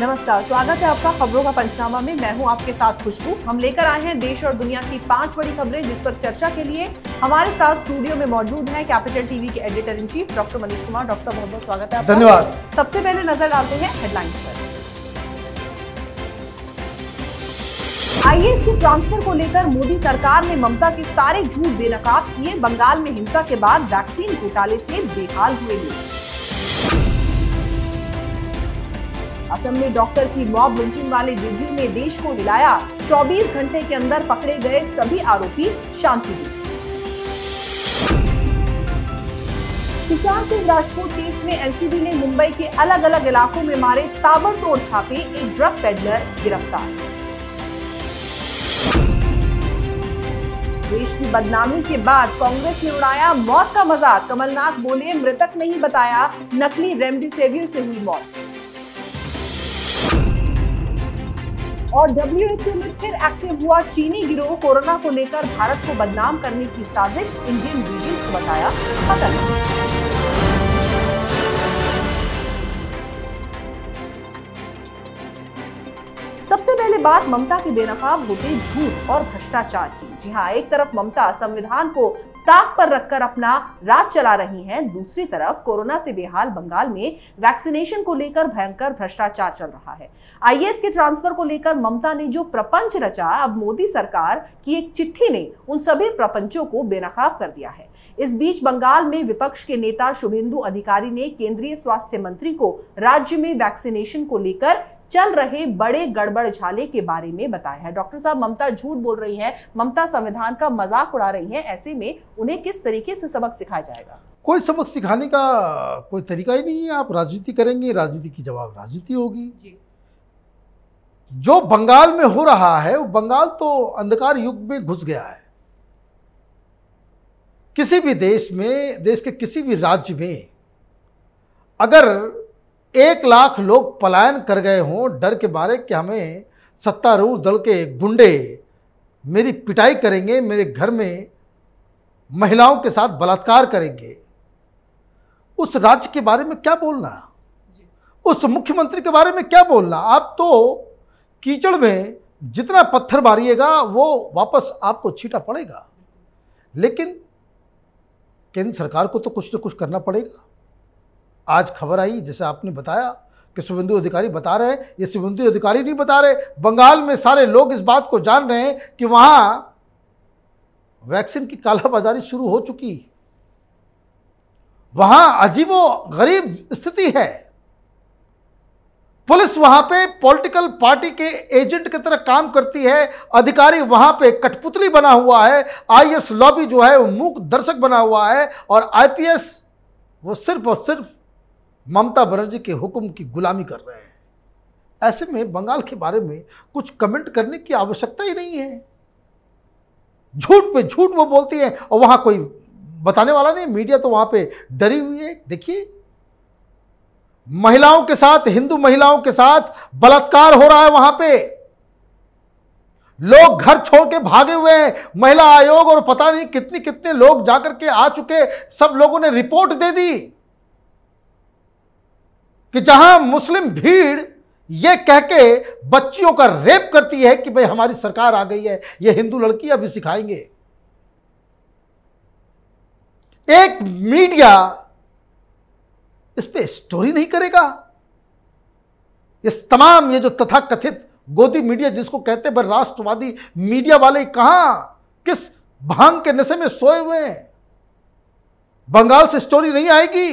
नमस्कार स्वागत है आपका खबरों का पंचनामा में मैं हूं आपके साथ खुशबू हम लेकर आए हैं देश और दुनिया की पांच बड़ी खबरें जिस पर चर्चा के लिए हमारे साथ स्टूडियो में मौजूद हैं कैपिटल टीवी के editor in chief doctor Manish Kumar doctor साहब बहुत बहुत स्वागत है धन्यवाद सबसे पहले नजर डालते हैं हेडलाइंस पर आईएएस के ट्रांसफर को लेकर मोदी सरकार ने ममता के सारे झूठ बेनकाब किए बंगाल में हिंसा के बाद वैक्सीन घोटाले से बेहाल हुए लोग असम में डॉक्टर की मॉब लिंचिंग वाले वीडियो में देश को मिलाया 24 घंटे के अंदर पकड़े गए सभी आरोपी शांति सुशांत सिंह राजपूत केस में एनसीबी ने मुंबई के अलग अलग इलाकों में मारे ताबड़तोड़ छापे एक ड्रग पेडलर गिरफ्तार देश की बदनामी के बाद कांग्रेस ने उड़ाया मौत का मजाक कमलनाथ बोले मृतक नहीं बताया नकली रेमडेसिविर से हुई मौत और ओ में फिर एक्टिव हुआ चीनी गिरोह कोरोना को लेकर भारत को बदनाम करने की साजिश इंडियन वीडियो को बताया खत्म सबसे पहले बात ममता के बेनकाब होते झूठ और भ्रष्टाचार की जी हाँ एक तरफ ममता संविधान को ताक पर रखकर अपना राज चला रही हैं दूसरी तरफ कोरोना से बेहाल बंगाल में वैक्सीनेशन को लेकर भयंकर भ्रष्टाचार चल रहा है आईएएस के ट्रांसफर को लेकर ममता ने जो प्रपंच रचा अब मोदी सरकार की एक चिट्ठी ने उन सभी प्रपंचों को बेनकाब कर दिया है इस बीच बंगाल में विपक्ष के नेता शुभेंदु अधिकारी ने केंद्रीय स्वास्थ्य मंत्री को राज्य में वैक्सीनेशन को लेकर चल रहे बड़े गड़बड़ झाले के बारे में बताया है डॉक्टर साहब ममता झूठ बोल रही है ममता संविधान का मजाक उड़ा रही है ऐसे में उन्हें किस तरीके से सबक सिखाया जाएगा कोई सबक सिखाने का कोई तरीका ही नहीं है आप राजनीति करेंगे राजनीति की जवाब राजनीति होगी जो बंगाल में हो रहा है वो बंगाल तो अंधकार युग में घुस गया है किसी भी देश में देश के किसी भी राज्य में अगर एक लाख लोग पलायन कर गए हों डर के बारे कि हमें सत्तारूढ़ दल के गुंडे मेरी पिटाई करेंगे मेरे घर में महिलाओं के साथ बलात्कार करेंगे उस राज्य के बारे में क्या बोलना उस मुख्यमंत्री के बारे में क्या बोलना आप तो कीचड़ में जितना पत्थर मारिएगा वो वापस आपको छीटा पड़ेगा लेकिन केंद्र सरकार को तो कुछ न कुछ करना पड़ेगा आज खबर आई जैसे आपने बताया कि शुभेंदु अधिकारी बता रहे हैं ये शुभेंदु अधिकारी नहीं बता रहे बंगाल में सारे लोग इस बात को जान रहे हैं कि वहाँ वैक्सीन की कालाबाजारी शुरू हो चुकी वहां अजीबो गरीब स्थिति है पुलिस वहां पे पॉलिटिकल पार्टी के एजेंट की तरह काम करती है अधिकारी वहां पे कठपुतली बना हुआ है आईएएस लॉबी जो है वो मूक दर्शक बना हुआ है और आईपीएस वो सिर्फ और सिर्फ ममता बनर्जी के हुक्म की गुलामी कर रहे हैं ऐसे में बंगाल के बारे में कुछ कमेंट करने की आवश्यकता ही नहीं है झूठ पे झूठ वो बोलती है और वहां कोई बताने वाला नहीं मीडिया तो वहां पे डरी हुई है देखिए महिलाओं के साथ हिंदू महिलाओं के साथ बलात्कार हो रहा है वहां पे लोग घर छोड़ के भागे हुए हैं महिला आयोग और पता नहीं कितने कितने लोग जाकर के आ चुके सब लोगों ने रिपोर्ट दे दी कि जहां मुस्लिम भीड़ ये कह के बच्चियों का रेप करती है कि भाई हमारी सरकार आ गई है ये हिंदू लड़की अभी सिखाएंगे एक मीडिया इस पर स्टोरी नहीं करेगा इस तमाम ये जो तथाकथित गोदी मीडिया जिसको कहते हैं राष्ट्रवादी मीडिया वाले कहां किस भांग के नशे में सोए हुए हैं बंगाल से स्टोरी नहीं आएगी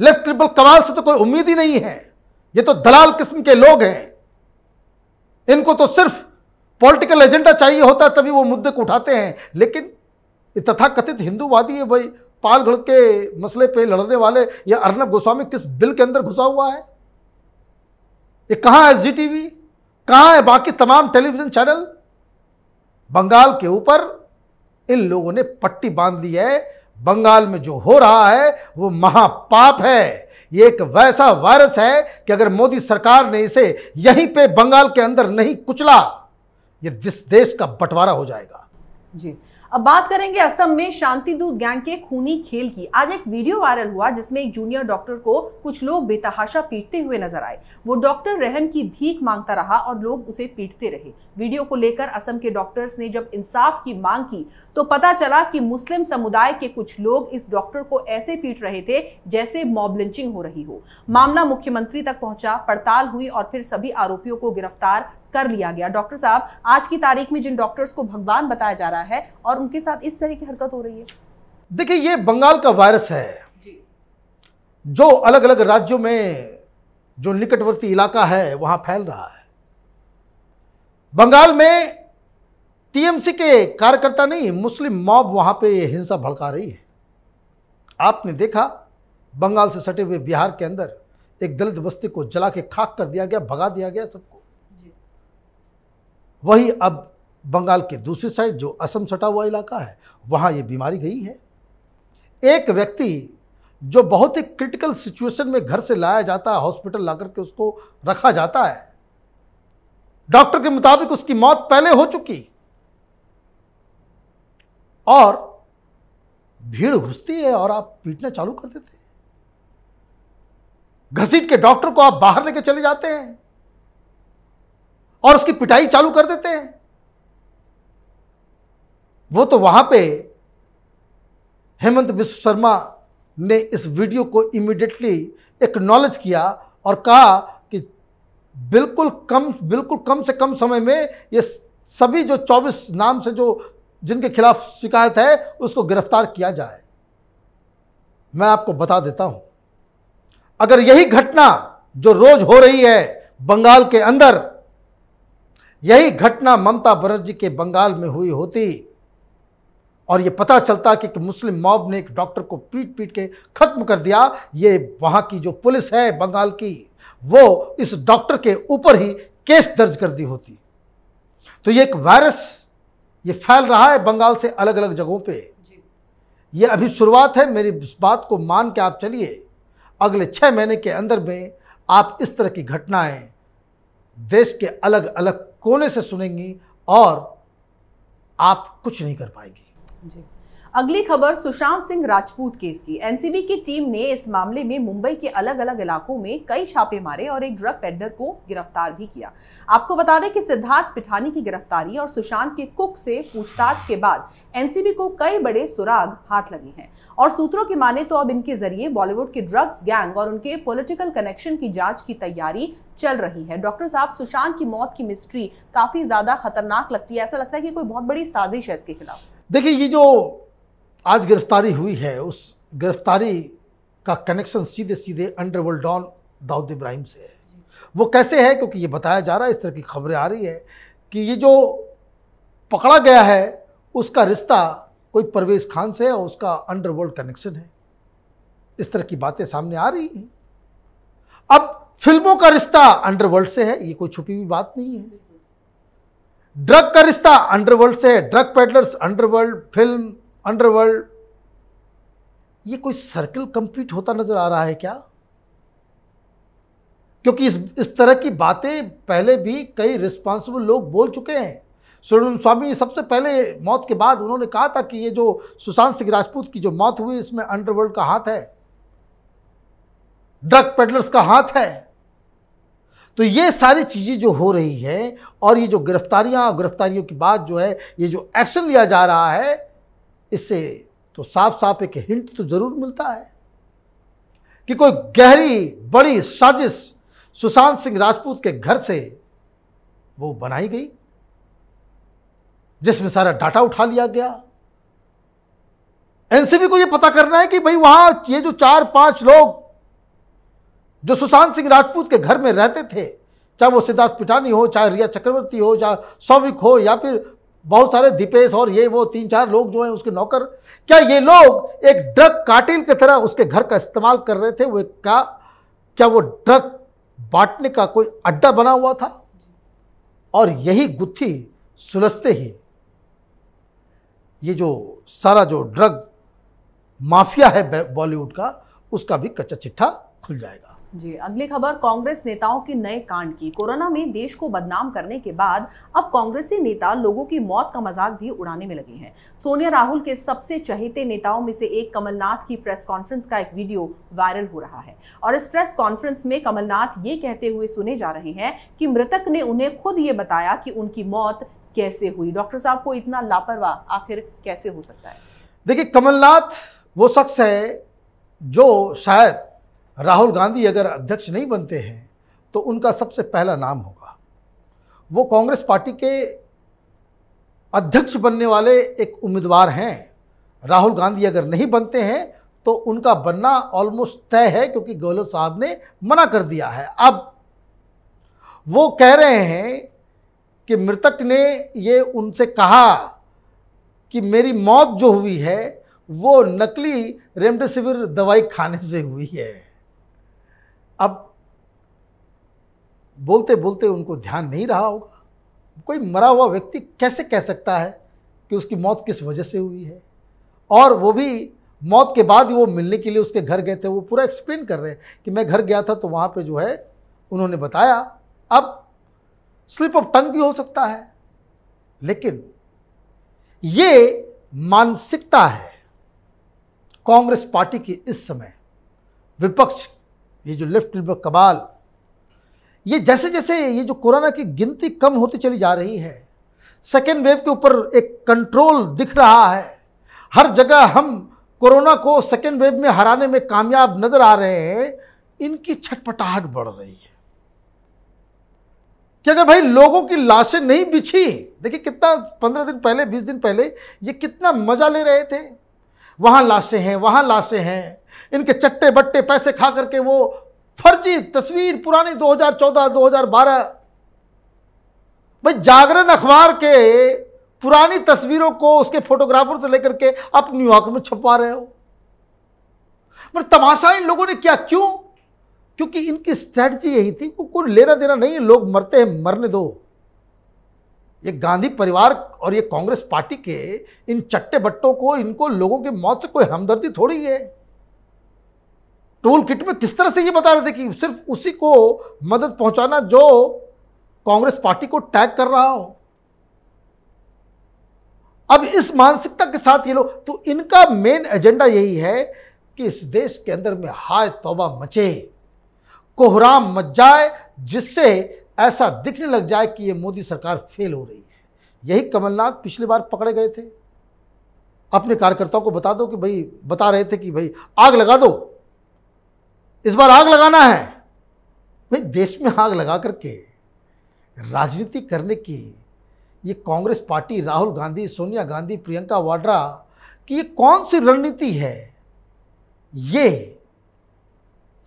लेफ्ट ट्रिपल कमाल से तो कोई उम्मीद ही नहीं है ये तो दलाल किस्म के लोग हैं इनको तो सिर्फ पॉलिटिकल एजेंडा चाहिए होता तभी वो मुद्दे को उठाते हैं लेकिन तथाकथित हिंदूवादी है भाई पालगढ़ के मसले पे लड़ने वाले या अर्नब गोस्वामी किस बिल के अंदर घुसा हुआ है ये कहाँ है जी टी वी कहाँ है बाकी तमाम टेलीविज़न चैनल बंगाल के ऊपर इन लोगों ने पट्टी बांध ली है बंगाल में जो हो रहा है वो महापाप है ये एक वैसा वायरस है कि अगर मोदी सरकार ने इसे यहीं पे बंगाल के अंदर नहीं कुचला ये दिस देश का बंटवारा हो जाएगा जी अब बात करेंगे असम में शांति दूत गैंग के खूनी खेल की आज एक वीडियो वायरल हुआ जिसमें एक जूनियर डॉक्टर को कुछ लोग बेतहाशा पीटते हुए नजर आए वो डॉक्टर रहम की भीख मांगता रहा और लोग उसे पीटते रहे वीडियो को लेकर असम के डॉक्टर्स ने जब इंसाफ की मांग की तो पता चला कि मुस्लिम समुदाय के कुछ लोग इस डॉक्टर को ऐसे पीट रहे थे जैसे मॉब लिंचिंग हो रही हो मामला मुख्यमंत्री तक पहुंचा पड़ताल हुई और फिर सभी आरोपियों को गिरफ्तार कर लिया गया डॉक्टर साहब आज की तारीख में जिन डॉक्टर्स को भगवान बताया जा रहा है और उनके साथ इस तरह की हरकत हो रही है देखिए ये बंगाल का वायरस है जो अलग अलग राज्यों में जो निकटवर्ती इलाका है वहां फैल रहा है बंगाल में टीएमसी के कार्यकर्ता नहीं मुस्लिम मॉब वहां पे हिंसा भड़का रही है आपने देखा बंगाल से सटे हुए बिहार के अंदर एक दलित बस्ती को जला के खाक कर दिया गया भगा दिया गया सबको वही अब बंगाल के दूसरी साइड जो असम सटा हुआ इलाका है वहाँ ये बीमारी गई है एक व्यक्ति जो बहुत ही क्रिटिकल सिचुएशन में घर से लाया जाता है हॉस्पिटल ला करके उसको रखा जाता है डॉक्टर के मुताबिक उसकी मौत पहले हो चुकी और भीड़ घुसती है और आप पीटना चालू कर देते हैं घसीट के डॉक्टर को आप बाहर लेके चले जाते हैं और उसकी पिटाई चालू कर देते हैं वो तो वहां पे हेमंत विश्व शर्मा ने इस वीडियो को इमिडिएटली एक्नॉलेज किया और कहा कि बिल्कुल कम बिल्कुल कम से कम समय में ये सभी जो 24 नाम से जो जिनके खिलाफ शिकायत है उसको गिरफ्तार किया जाए मैं आपको बता देता हूं अगर यही घटना जो रोज हो रही है बंगाल के अंदर यही घटना ममता बनर्जी के बंगाल में हुई होती और ये पता चलता कि, कि मुस्लिम मॉब ने एक डॉक्टर को पीट पीट के ख़त्म कर दिया ये वहाँ की जो पुलिस है बंगाल की वो इस डॉक्टर के ऊपर ही केस दर्ज कर दी होती तो ये एक वायरस ये फैल रहा है बंगाल से अलग अलग जगहों पे ये अभी शुरुआत है मेरी इस बात को मान के आप चलिए अगले छः महीने के अंदर में आप इस तरह की घटनाएं देश के अलग अलग कोने से सुनेंगी और आप कुछ नहीं कर पाएंगी जी अगली खबर सुशांत सिंह राजपूत केस की एनसीबी की टीम ने इस मामले में मुंबई के अलग अलग इलाकों में कई छापे मारे और एक ड्रग पेडलर को गिरफ्तार भी किया आपको बता दें कि सिद्धार्थ पिठानी की गिरफ्तारी और सुशांत के कुक से पूछताछ के बाद एनसीबी को कई बड़े सुराग हाथ लगे हैं और सूत्रों की माने तो अब इनके जरिए बॉलीवुड के ड्रग्स गैंग और उनके पोलिटिकल कनेक्शन की जांच की तैयारी चल रही है डॉक्टर साहब सुशांत की मौत की मिस्ट्री काफी ज्यादा खतरनाक लगती है ऐसा लगता है कि कोई बहुत बड़ी साजिश है इसके खिलाफ देखिए ये जो आज गिरफ्तारी हुई है उस गिरफ्तारी का कनेक्शन सीधे सीधे अंडरवर्ल्ड डॉन दाऊद इब्राहिम से है वो कैसे है क्योंकि ये बताया जा रहा है इस तरह की खबरें आ रही है कि ये जो पकड़ा गया है उसका रिश्ता कोई परवेज खान से है और उसका अंडरवर्ल्ड कनेक्शन है इस तरह की बातें सामने आ रही हैं अब फिल्मों का रिश्ता अंडरवर्ल्ड से है ये कोई छुपी हुई बात नहीं है ड्रग का रिश्ता अंडरवर्ल्ड से है drug peddlers underworld film underworld ये कोई सर्कल कंप्लीट होता नज़र आ रहा है क्या क्योंकि इस इस तरह की बातें पहले भी कई रिस्पॉन्सिबल लोग बोल चुके हैं सुरन स्वामी सबसे पहले मौत के बाद उन्होंने कहा था कि ये जो सुशांत सिंह राजपूत की जो मौत हुई इसमें अंडरवर्ल्ड का हाथ है ड्रग पेडलर्स का हाथ है तो ये सारी चीज़ें जो हो रही हैं और ये जो गिरफ्तारियां और गिरफ्तारियों के बाद जो है ये जो एक्शन लिया जा रहा है इससे तो साफ साफ एक हिंट तो ज़रूर मिलता है कि कोई गहरी बड़ी साजिश सुशांत सिंह राजपूत के घर से वो बनाई गई जिसमें सारा डाटा उठा लिया गया एनसीबी को ये पता करना है कि भाई वहां ये जो चार पांच लोग जो सुशांत सिंह राजपूत के घर में रहते थे चाहे वो सिद्धार्थ पिटानी हो चाहे रिया चक्रवर्ती हो चाहे सौविक हो या फिर बहुत सारे दीपेश और ये वो तीन चार लोग जो हैं उसके नौकर क्या ये लोग एक ड्रग काटिल की तरह उसके घर का इस्तेमाल कर रहे थे वो क्या क्या वो ड्रग बांटने का कोई अड्डा बना हुआ था और यही गुत्थी सुलझते ही ये जो सारा जो ड्रग माफिया है बॉलीवुड का उसका भी कच्चा चिट्ठा खुल जाएगा जी अगली खबर कांग्रेस नेताओं के नए कांड की कोरोना में देश को बदनाम करने के बाद अब कांग्रेसी नेता लोगों की मौत का मजाक भी उड़ाने में लगे हैं सोनिया राहुल के सबसे चहेते नेताओं में से एक कमलनाथ की प्रेस कॉन्फ्रेंस का एक वीडियो वायरल हो रहा है और इस प्रेस कॉन्फ्रेंस में कमलनाथ ये कहते हुए सुने जा रहे हैं कि मृतक ने उन्हें खुद ये बताया कि उनकी मौत कैसे हुई डॉक्टर साहब को इतना लापरवाह आखिर कैसे हो सकता है देखिए कमलनाथ वो शख्स है जो शायद राहुल गांधी अगर अध्यक्ष नहीं बनते हैं तो उनका सबसे पहला नाम होगा वो कांग्रेस पार्टी के अध्यक्ष बनने वाले एक उम्मीदवार हैं राहुल गांधी अगर नहीं बनते हैं तो उनका बनना ऑलमोस्ट तय है क्योंकि गहलोत साहब ने मना कर दिया है अब वो कह रहे हैं कि मृतक ने ये उनसे कहा कि मेरी मौत जो हुई है वो नकली रेमडेसिविर दवाई खाने से हुई है अब बोलते बोलते उनको ध्यान नहीं रहा होगा कोई मरा हुआ व्यक्ति कैसे कह सकता है कि उसकी मौत किस वजह से हुई है और वो भी मौत के बाद वो मिलने के लिए उसके घर गए थे वो पूरा एक्सप्लेन कर रहे हैं कि मैं घर गया था तो वहाँ पे जो है उन्होंने बताया अब स्लिप ऑफ टंग भी हो सकता है लेकिन ये मानसिकता है कांग्रेस पार्टी की इस समय विपक्ष ये जो लेफ्ट कबाल ये जैसे जैसे ये जो कोरोना की गिनती कम होती चली जा रही है सेकेंड वेव के ऊपर एक कंट्रोल दिख रहा है हर जगह हम कोरोना को सेकेंड वेव में हराने में कामयाब नजर आ रहे हैं इनकी छटपटाहट बढ़ रही है कि अगर भाई लोगों की लाशें नहीं बिछी देखिए कितना पंद्रह दिन पहले बीस दिन पहले ये कितना मजा ले रहे थे वहां लाशें हैं वहां लाशें हैं इनके चट्टे बट्टे पैसे खा करके वो फर्जी तस्वीर पुरानी 2014 2012 भाई जागरण अखबार के पुरानी तस्वीरों को उसके फोटोग्राफर से लेकर के आप न्यूयॉर्क में छपवा रहे हो मतलब तमाशा इन लोगों ने क्या क्यों क्योंकि इनकी स्ट्रैटी यही थी कि कोई लेना देना नहीं है लोग मरते हैं मरने दो ये गांधी परिवार और ये कांग्रेस पार्टी के इन चट्टे बट्टों को इनको लोगों की मौत से कोई हमदर्दी थोड़ी है टूल किट में किस तरह से ये बता रहे थे कि सिर्फ उसी को मदद पहुंचाना जो कांग्रेस पार्टी को टैग कर रहा हो अब इस मानसिकता के साथ ये लोग तो इनका मेन एजेंडा यही है कि इस देश के अंदर में हाय तोबा मचे कोहराम मच जाए जिससे ऐसा दिखने लग जाए कि ये मोदी सरकार फेल हो रही है यही कमलनाथ पिछली बार पकड़े गए थे अपने कार्यकर्ताओं को बता दो कि भाई बता रहे थे कि भाई आग लगा दो इस बार आग लगाना है भाई देश में आग लगा करके राजनीति करने की ये कांग्रेस पार्टी राहुल गांधी सोनिया गांधी प्रियंका वाड्रा की ये कौन सी रणनीति है ये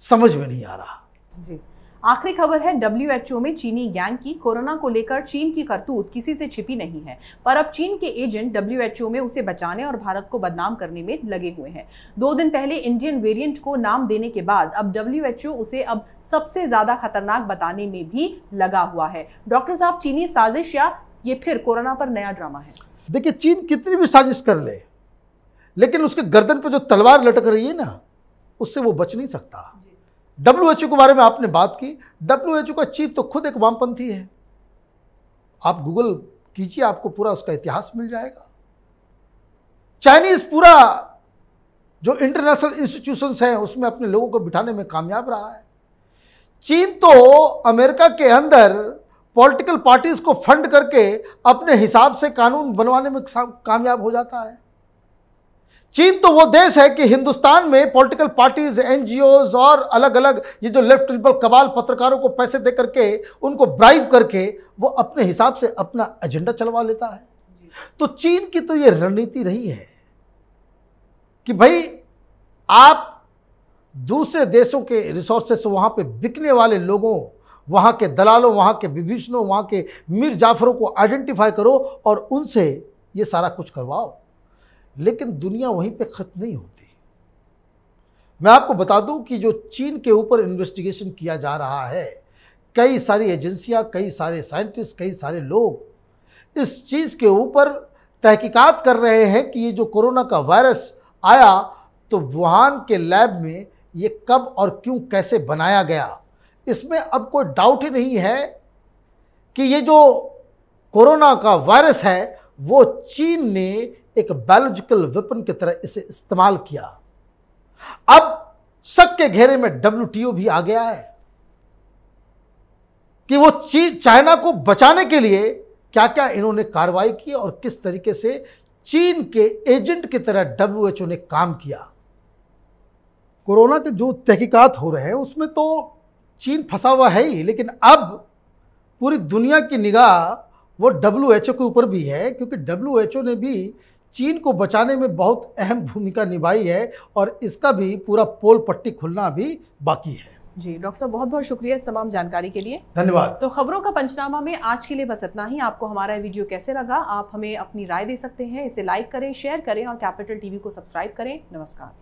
समझ में नहीं आ रहा जी आखिरी खबर है डब्ल्यू में चीनी गैंग की कोरोना को लेकर चीन की करतूत किसी से छिपी नहीं है पर अब चीन के एजेंट डब्ल्यू में उसे बचाने और भारत को बदनाम करने में लगे हुए हैं दो दिन पहले इंडियन वेरिएंट को नाम देने के बाद अब डब्ल्यू उसे अब सबसे ज्यादा खतरनाक बताने में भी लगा हुआ है डॉक्टर साहब चीनी साजिश या ये फिर कोरोना पर नया ड्रामा है देखिए चीन कितनी भी साजिश कर ले लेकिन उसके गर्दन पर जो तलवार लटक रही है ना उससे वो बच नहीं सकता डब्ल्यू के बारे में आपने बात की डब्ल्यू का चीफ तो खुद एक वामपंथी है आप गूगल कीजिए आपको पूरा उसका इतिहास मिल जाएगा चाइनीज पूरा जो इंटरनेशनल इंस्टीट्यूशंस हैं उसमें अपने लोगों को बिठाने में कामयाब रहा है चीन तो अमेरिका के अंदर पॉलिटिकल पार्टीज को फंड करके अपने हिसाब से कानून बनवाने में कामयाब हो जाता है चीन तो वो देश है कि हिंदुस्तान में पॉलिटिकल पार्टीज एनजीओज और अलग अलग ये जो लेफ्ट लिबरल कबाल पत्रकारों को पैसे दे करके उनको ब्राइब करके वो अपने हिसाब से अपना एजेंडा चलवा लेता है तो चीन की तो ये रणनीति रही है कि भाई आप दूसरे देशों के रिसोर्सेस वहाँ पे बिकने वाले लोगों वहाँ के दलालों वहाँ के विभीषणों वहाँ के मीर जाफरों को आइडेंटिफाई करो और उनसे ये सारा कुछ करवाओ लेकिन दुनिया वहीं पे ख़त्म नहीं होती मैं आपको बता दूं कि जो चीन के ऊपर इन्वेस्टिगेशन किया जा रहा है कई सारी एजेंसियां, कई सारे साइंटिस्ट कई सारे लोग इस चीज़ के ऊपर तहकीकात कर रहे हैं कि ये जो कोरोना का वायरस आया तो वुहान के लैब में ये कब और क्यों कैसे बनाया गया इसमें अब कोई डाउट ही नहीं है कि ये जो कोरोना का वायरस है वो चीन ने एक बायोलॉजिकल वेपन की तरह इसे इस्तेमाल किया अब शक के घेरे में डब्ल्यू भी आ गया है कि वो चीन चाइना को बचाने के लिए क्या क्या इन्होंने कार्रवाई की और किस तरीके से चीन के एजेंट की तरह डब्ल्यू ने काम किया कोरोना के जो तहकीकात हो रहे हैं उसमें तो चीन फंसा हुआ है ही लेकिन अब पूरी दुनिया की निगाह वो डब्ल्यू के ऊपर भी है क्योंकि डब्ल्यू ने भी चीन को बचाने में बहुत अहम भूमिका निभाई है और इसका भी पूरा पोल पट्टी खुलना अभी बाकी है जी डॉक्टर साहब बहुत बहुत शुक्रिया इस तमाम जानकारी के लिए धन्यवाद तो खबरों का पंचनामा में आज के लिए बस इतना ही आपको हमारा वीडियो कैसे लगा आप हमें अपनी राय दे सकते हैं इसे लाइक करें शेयर करें और कैपिटल टीवी को सब्सक्राइब करें नमस्कार